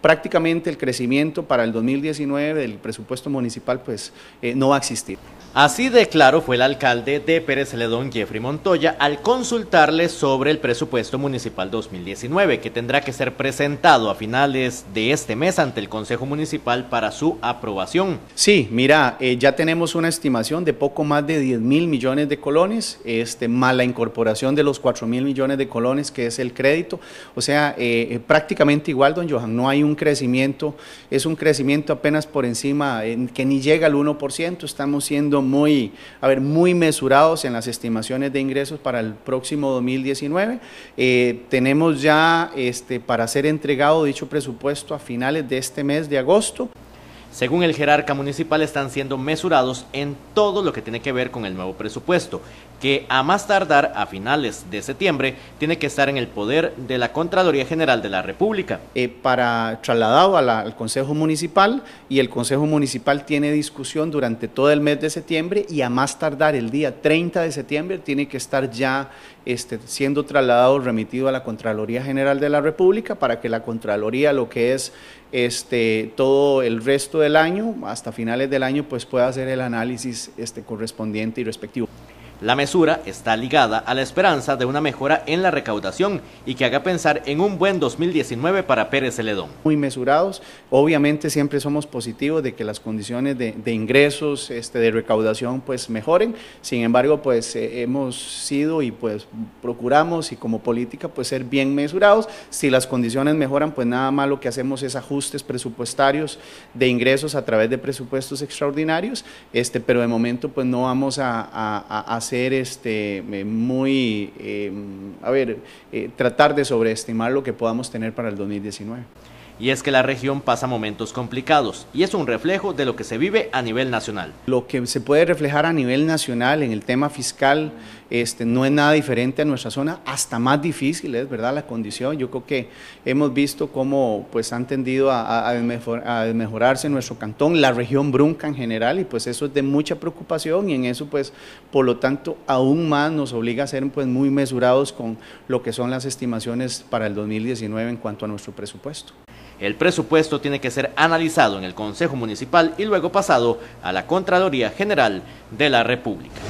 prácticamente el crecimiento para el 2019 del presupuesto municipal pues eh, no va a existir. Así de claro fue el alcalde de Pérez Celedón, Jeffrey Montoya, al consultarle sobre el presupuesto municipal 2019, que tendrá que ser presentado a finales de este mes ante el Consejo Municipal para su aprobación. Sí, mira, eh, ya tenemos una estimación de poco más de 10 mil millones de colones, este, más la incorporación de los 4 mil millones de colones, que es el crédito. O sea, eh, eh, prácticamente igual, don Johan, no hay un crecimiento, es un crecimiento apenas por encima, que ni llega al 1%, estamos siendo muy, a ver, muy mesurados en las estimaciones de ingresos para el próximo 2019. Eh, tenemos ya este, para ser entregado dicho presupuesto a finales de este mes de agosto. Según el jerarca municipal, están siendo mesurados en todo lo que tiene que ver con el nuevo presupuesto que a más tardar a finales de septiembre tiene que estar en el poder de la Contraloría General de la República. Eh, para trasladado al Consejo Municipal y el Consejo Municipal tiene discusión durante todo el mes de septiembre y a más tardar el día 30 de septiembre tiene que estar ya este, siendo trasladado, remitido a la Contraloría General de la República para que la Contraloría lo que es este, todo el resto del año, hasta finales del año, pues pueda hacer el análisis este, correspondiente y respectivo. La mesura está ligada a la esperanza de una mejora en la recaudación y que haga pensar en un buen 2019 para Pérez Celedón. Muy mesurados, obviamente siempre somos positivos de que las condiciones de, ingresos, este, de recaudación, pues mejoren. Sin embargo, pues eh, hemos sido y pues procuramos y como política pues ser bien mesurados. Si las condiciones mejoran, pues nada más lo que hacemos es ajustes presupuestarios de ingresos a través de presupuestos extraordinarios, este, pero de momento pues no vamos a, a, a ser este, eh, muy, eh, a ver, eh, tratar de sobreestimar lo que podamos tener para el 2019 y es que la región pasa momentos complicados y es un reflejo de lo que se vive a nivel nacional. Lo que se puede reflejar a nivel nacional en el tema fiscal este, no es nada diferente a nuestra zona, hasta más difícil es verdad la condición. Yo creo que hemos visto cómo pues, han tendido a, a, en nuestro cantón, la región brunca en general y pues eso es de mucha preocupación y en eso pues por lo tanto aún más nos obliga a ser pues, muy mesurados con lo que son las estimaciones para el 2019 en cuanto a nuestro presupuesto. El presupuesto tiene que ser analizado en el Consejo Municipal y luego pasado a la Contraloría General de la República.